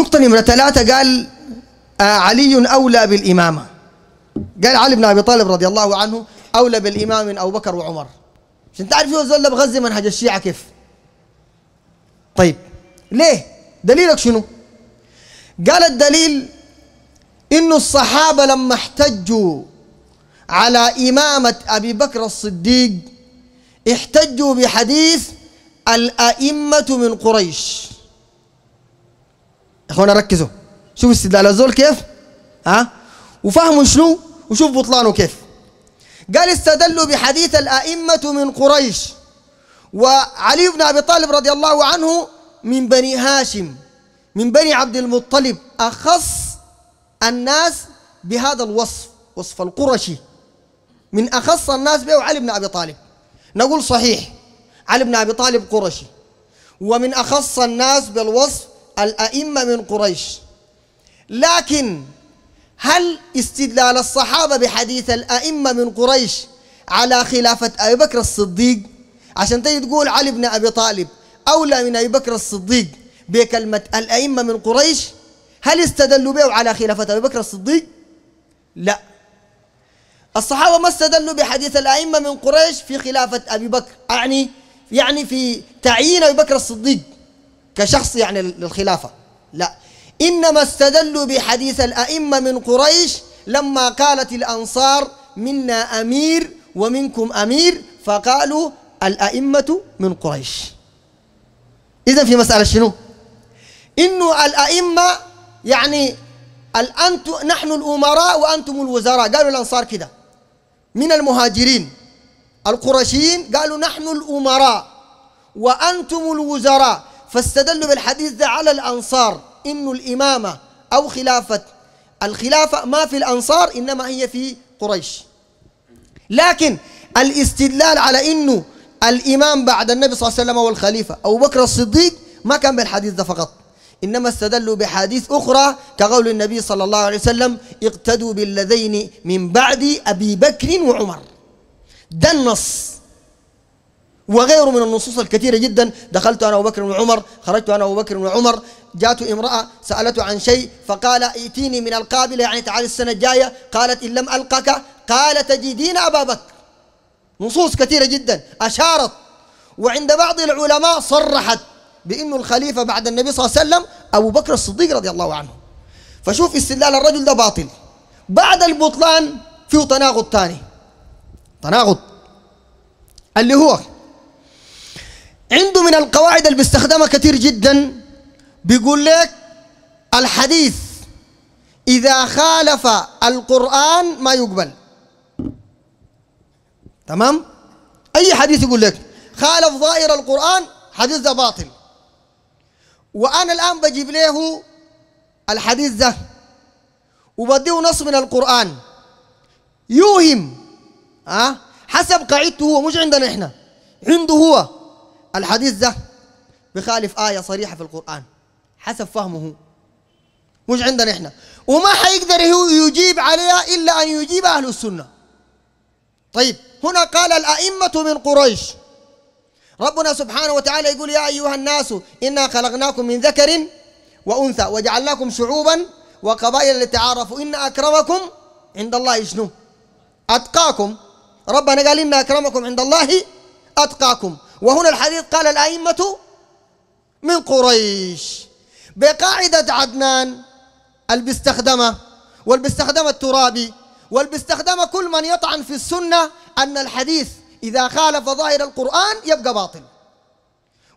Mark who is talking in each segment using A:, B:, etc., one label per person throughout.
A: نقطة نمرة ثلاثة قال آه علي أولى بالإمامة قال علي بن أبي طالب رضي الله عنه أولى بالإمام من أبو بكر وعمر عشان تعرف هو زول بغزة منهج الشيعة كيف طيب ليه دليلك شنو قال الدليل إنه الصحابة لما احتجوا على إمامة أبي بكر الصديق احتجوا بحديث الأئمة من قريش اخوانا ركزوا شوفوا استدلال الزول كيف ها وفهموا شنو وشوف بطلانه كيف قال استدلوا بحديث الأئمة من قريش وعلي بن أبي طالب رضي الله عنه من بني هاشم من بني عبد المطلب أخص الناس بهذا الوصف وصف القرشي من أخص الناس به علي بن أبي طالب نقول صحيح علي بن أبي طالب قرشي ومن أخص الناس بالوصف الأئمة من قريش لكن هل استدلال الصحابة بحديث الأئمة من قريش على خلافة أبي بكر الصديق عشان تجي تقول علي بن أبي طالب أولى من أبي بكر الصديق بكلمة الأئمة من قريش هل استدلوا به على خلافة أبي بكر الصديق؟ لا الصحابة ما استدلوا بحديث الأئمة من قريش في خلافة أبي بكر يعني يعني في تعيين أبي بكر الصديق كشخص يعني للخلافة لا إنما استدلوا بحديث الأئمة من قريش لما قالت الأنصار منا أمير ومنكم أمير فقالوا الأئمة من قريش إذا في مسألة شنو؟ إنه الأئمة يعني الأنت نحن الأمراء وأنتم الوزراء قالوا الأنصار كده من المهاجرين القرشيين قالوا نحن الأمراء وأنتم الوزراء فاستدلوا بالحديث ده على الأنصار إنه الإمامة أو خلافة الخلافة ما في الأنصار إنما هي في قريش لكن الاستدلال على إنه الإمام بعد النبي صلى الله عليه وسلم هو الخليفة أبو بكر الصديق ما كان بالحديث ده فقط إنما استدلوا بحديث أخرى كقول النبي صلى الله عليه وسلم اقتدوا بالذين من بعد أبي بكر وعمر ده النص وغيره من النصوص الكثيرة جدا دخلت أنا وبكر وعمر خرجت أنا وبكر وعمر جاءت امرأة سألته عن شيء فقال ائتيني من القابلة يعني تعالي السنة الجاية قالت إن لم ألقك قال تجدين أبا بكر نصوص كثيرة جدا أشارت وعند بعض العلماء صرحت بأنه الخليفة بعد النبي صلى الله عليه وسلم أبو بكر الصديق رضي الله عنه فشوف استدلال الرجل ده باطل بعد البطلان فيه تناقض ثاني تناقض اللي هو عنده من القواعد اللي بيستخدمها كثير جدا بيقول لك الحديث إذا خالف القرآن ما يقبل تمام أي حديث يقول لك خالف ظاهر القرآن حديث ده باطل وأنا الآن بجيب له الحديث ده وبديه نص من القرآن يوهم أه؟ حسب قاعدته هو مش عندنا إحنا عنده هو الحديث ده بخالف آية صريحة في القرآن حسب فهمه مش عندنا احنا وما حيقدر هو يجيب عليها إلا أن يجيب أهل السنة طيب هنا قال الأئمة من قريش ربنا سبحانه وتعالى يقول يا أيها الناس إنا خلقناكم من ذكر وأنثى وجعلناكم شعوبا وقبائل لتعارفوا إن أكرمكم عند الله شنو أتقاكم ربنا قال إن أكرمكم عند الله أتقاكم وهنا الحديث قال الأئمة من قريش بقاعدة عدنان البستخدمة والبستخدمة الترابي والبستخدمة كل من يطعن في السنة أن الحديث إذا خالف ظاهر القرآن يبقى باطل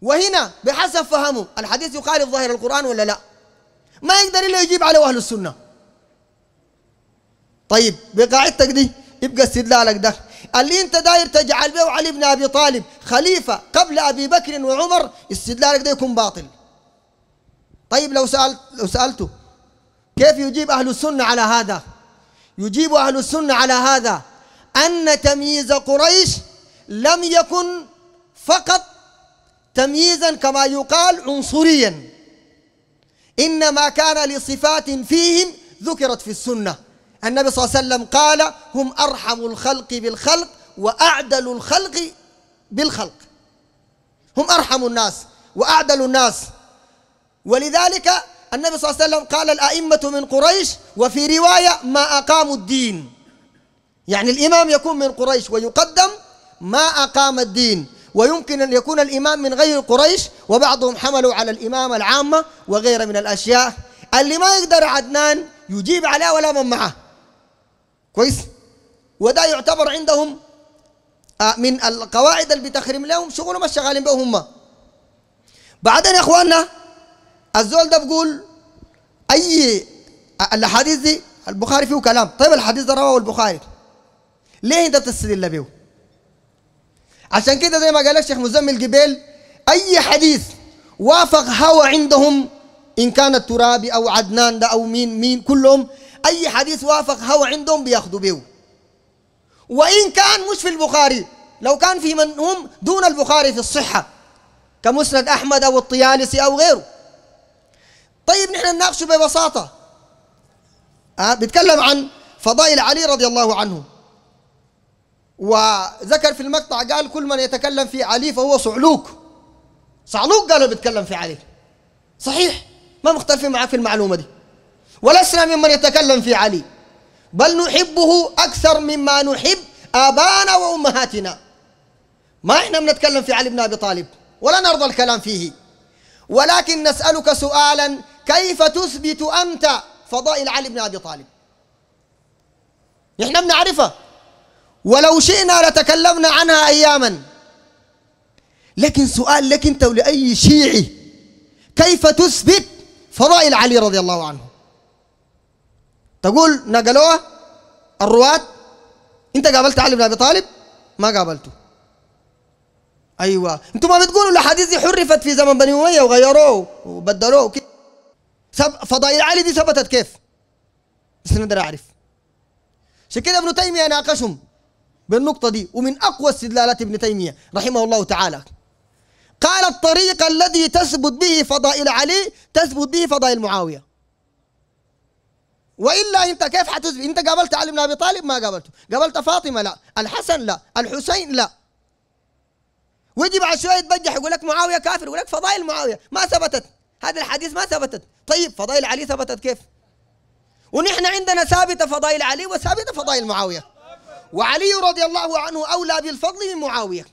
A: وهنا بحسب فهمه الحديث يخالف ظاهر القرآن ولا لا ما يقدر إلا يجيب على أهل السنة طيب بقاعدتك دي يبقى استدلالك ده اللي انت داير تجعل به علي بن ابي طالب خليفه قبل ابي بكر وعمر استدلالك ده يكون باطل طيب لو سالت لو سالته كيف يجيب اهل السنه على هذا يجيب اهل السنه على هذا ان تمييز قريش لم يكن فقط تمييزا كما يقال عنصريا انما كان لصفات فيهم ذكرت في السنه النبي صلى الله عليه وسلم قال هم أرحم الخلق بالخلق وأعدل الخلق بالخلق هم أرحم الناس وأعدل الناس ولذلك النبي صلى الله عليه وسلم قال الأئمة من قريش وفي رواية ما أقاموا الدين يعني الإمام يكون من قريش ويقدم ما أقام الدين ويمكن أن يكون الإمام من غير قريش وبعضهم حملوا على الإمامة العامة وغير من الأشياء اللي ما يقدر عدنان يجيب عليها ولا من معه كويس وده يعتبر عندهم آه، من القواعد اللي بتخرم لهم شغلهم شغالين به هم بعدين يا اخواننا الزول ده بقول اي آه، الاحاديث دي البخاري فيه كلام طيب الحديث ده رواه البخاري ليه انت تستدل به عشان كده زي ما قال لك شيخ مزمل الجبال اي حديث وافق هوى عندهم ان كان الترابي او عدنان ده او مين مين كلهم أي حديث وافق هوى عندهم بياخذوا به وإن كان مش في البخاري لو كان في من هم دون البخاري في الصحة كمسند أحمد أو الطيالسي أو غيره طيب نحن نناقشه ببساطة أه بيتكلم عن فضائل علي رضي الله عنه وذكر في المقطع قال كل من يتكلم في علي فهو صعلوك صعلوك قالوا بيتكلم في علي صحيح ما مختلفين معك في المعلومة دي ولسنا ممن يتكلم في علي بل نحبه أكثر مما نحب آبانا وأمهاتنا ما إحنا بنتكلم في علي بن أبي طالب ولا نرضى الكلام فيه ولكن نسألك سؤالا كيف تثبت أنت فضائل علي بن أبي طالب نحن بنعرفه ولو شئنا لتكلمنا عنها أياما لكن سؤال لك أنت ولأي شيعي كيف تثبت فضائل علي رضي الله عنه تقول نقلوه الرواة انت قابلت علي بن ابي طالب ما قابلته ايوه انتم ما بتقولوا الاحاديث دي حرفت في زمن بني اميه وغيروه وبدلوه وكده فضائل علي دي ثبتت كيف؟ بس نقدر اعرف عشان كده ابن تيميه ناقشهم بالنقطه دي ومن اقوى استدلالات ابن تيميه رحمه الله تعالى قال الطريق الذي تثبت به فضائل علي تثبت به فضائل معاويه والا انت كيف حتثبت انت قابلت علي بن ابي طالب ما قابلته قابلت فاطمه لا الحسن لا الحسين لا ويجي بعد شويه يتبجح يقول لك معاويه كافر يقول لك فضائل معاويه ما ثبتت هذا الحديث ما ثبتت طيب فضائل علي ثبتت كيف ونحن عندنا ثابته فضائل علي وثابته فضائل معاويه وعلي رضي الله عنه اولى بالفضل من معاويه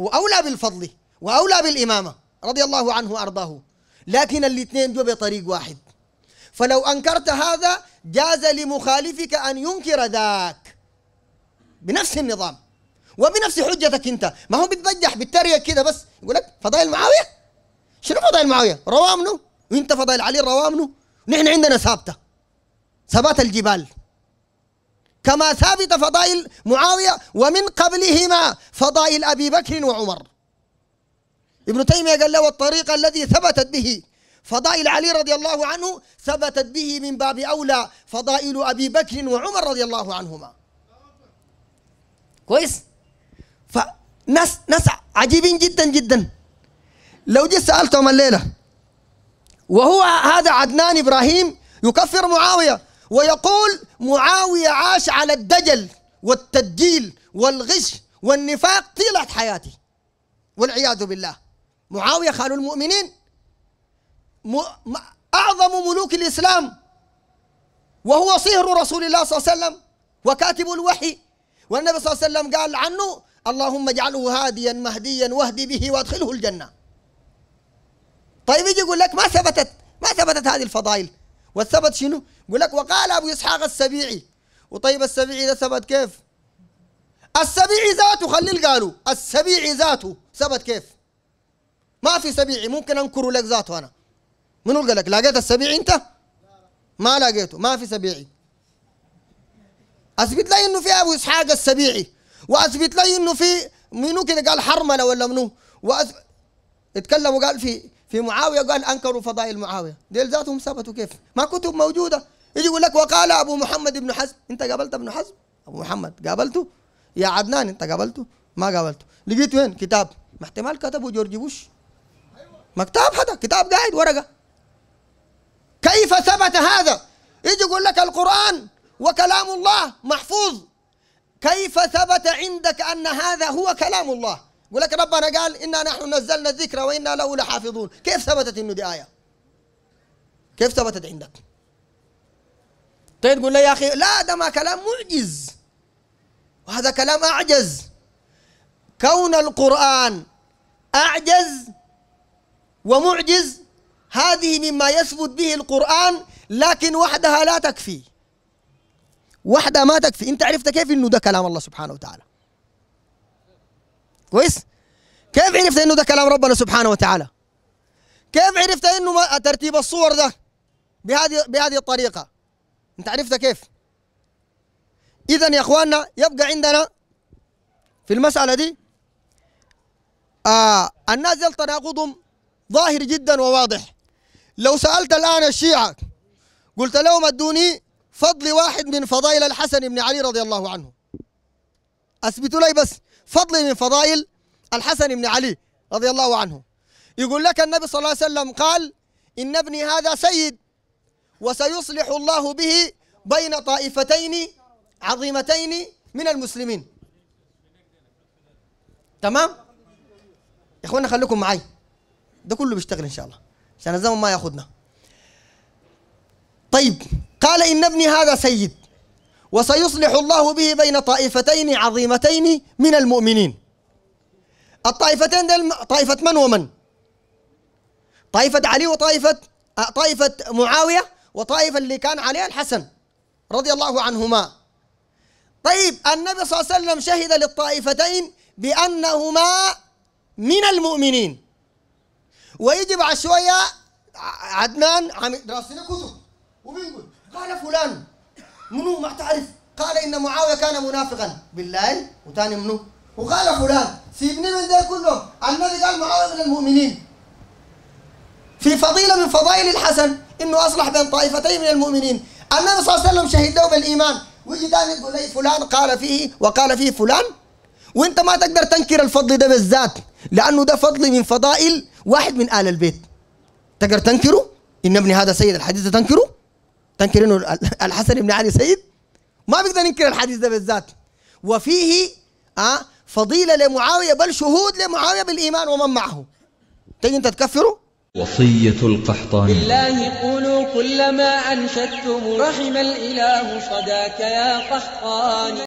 A: هو اولى بالفضل واولى بالامامه رضي الله عنه وارضاه لكن الاثنين جو بطريق واحد فلو أنكرت هذا جاز لمخالفك أن ينكر ذاك بنفس النظام وبنفس حجتك أنت ما هو بتبجح بالتريق كده بس يقول لك فضائل معاوية شنو فضائل معاوية روامنه وانت فضائل علي روامنه نحن عندنا ثابتة ثبات الجبال كما ثابت فضائل معاوية ومن قبلهما فضائل أبي بكر وعمر ابن تيمية قال له الطريقة الذي ثبتت به فضائل علي رضي الله عنه ثبتت به من باب أولى فضائل أبي بكر وعمر رضي الله عنهما كويس فناس ناس عجيبين جدا جدا لو جيت سألتهم الليلة وهو هذا عدنان إبراهيم يكفر معاوية ويقول معاوية عاش على الدجل والتدجيل والغش والنفاق طيلة حياته والعياذ بالله معاوية خال المؤمنين أعظم ملوك الإسلام وهو صهر رسول الله صلى الله عليه وسلم وكاتب الوحي والنبي صلى الله عليه وسلم قال عنه اللهم اجعله هاديا مهديا واهدي به وادخله الجنة طيب يجي يقول لك ما ثبتت ما ثبتت هذه الفضائل والثبت شنو يقول لك وقال أبو إسحاق السبيعي وطيب السبيعي إذا ثبت كيف السبيعي ذاته خليل قالوا السبيعي ذاته ثبت كيف ما في سبيعي ممكن أنكره لك ذاته أنا منو قال لك لقيت السبيعي انت ما لقيته ما في سبيعي اثبت لي انه في ابو اسحاق السبيعي واثبت لي انه في منو كده قال حرمله ولا منو وأثبت اتكلم وقال في في معاويه قال انكروا فضائل معاويه ديل ذاتهم ثبتوا كيف ما كتب موجوده يجي يقول لك وقال ابو محمد بن حزم انت قابلت ابن حزم ابو محمد قابلته يا عدنان انت قابلته ما قابلته لقيت وين كتاب ما احتمال كتبه جورج بوش مكتاب هذا كتاب قاعد ورقه كيف ثبت هذا يجي يقول لك القرآن وكلام الله محفوظ كيف ثبت عندك أن هذا هو كلام الله يقول لك ربنا قال إنا نحن نزلنا الذكر وإنا له لحافظون كيف ثبتت إنه دي آية كيف ثبتت عندك طيب تقول لي يا أخي لا ده ما كلام معجز وهذا كلام أعجز كون القرآن أعجز ومعجز هذه مما يثبت به القرآن لكن وحدها لا تكفي وحدها ما تكفي انت عرفت كيف انه ده كلام الله سبحانه وتعالى كويس كيف عرفت انه ده كلام ربنا سبحانه وتعالى كيف عرفت انه ترتيب الصور ده بهذه بهذه الطريقه انت عرفت كيف اذا يا اخواننا يبقى عندنا في المساله دي آه الناس تناقضهم ظاهر جدا وواضح لو سألت الآن الشيعة قلت لهم ادوني فضل واحد من فضائل الحسن بن علي رضي الله عنه اثبتوا لي بس فضل من فضائل الحسن بن علي رضي الله عنه يقول لك النبي صلى الله عليه وسلم قال ان ابني هذا سيد وسيصلح الله به بين طائفتين عظيمتين من المسلمين تمام يا اخوانا خليكم معي ده كله بيشتغل ان شاء الله عشان الزمن ما ياخذنا طيب قال إن ابني هذا سيد وسيصلح الله به بين طائفتين عظيمتين من المؤمنين الطائفتين دل طائفة من ومن طائفة علي وطائفة طائفة معاوية وطائفة اللي كان عليها الحسن رضي الله عنهما طيب النبي صلى الله عليه وسلم شهد للطائفتين بأنهما من المؤمنين ويجي بعد شويه عدنان عم يدرس كتب وبنقول قال فلان منو ما تعرف قال ان معاويه كان منافقا بالله وثاني منو وقال فلان سيبني من ذلك كله النبي قال معاويه من المؤمنين في فضيله من فضائل الحسن انه اصلح بين طائفتين من المؤمنين النبي صلى الله عليه وسلم شهد له بالايمان ويجي ثاني يقول لي فلان قال فيه وقال فيه فلان وانت ما تقدر تنكر الفضل ده بالذات لانه ده فضل من فضائل واحد من آل البيت تقدر تنكره إن ابن هذا سيد الحديث تنكره تنكر إنه الحسن بن علي سيد ما بيقدر ينكر الحديث ده بالذات وفيه آه فضيلة لمعاوية بل شهود لمعاوية بالإيمان ومن معه تجي أنت تكفره وصية القحطاني بالله قولوا كلما أنشدتم رحم الإله صداك يا قحطاني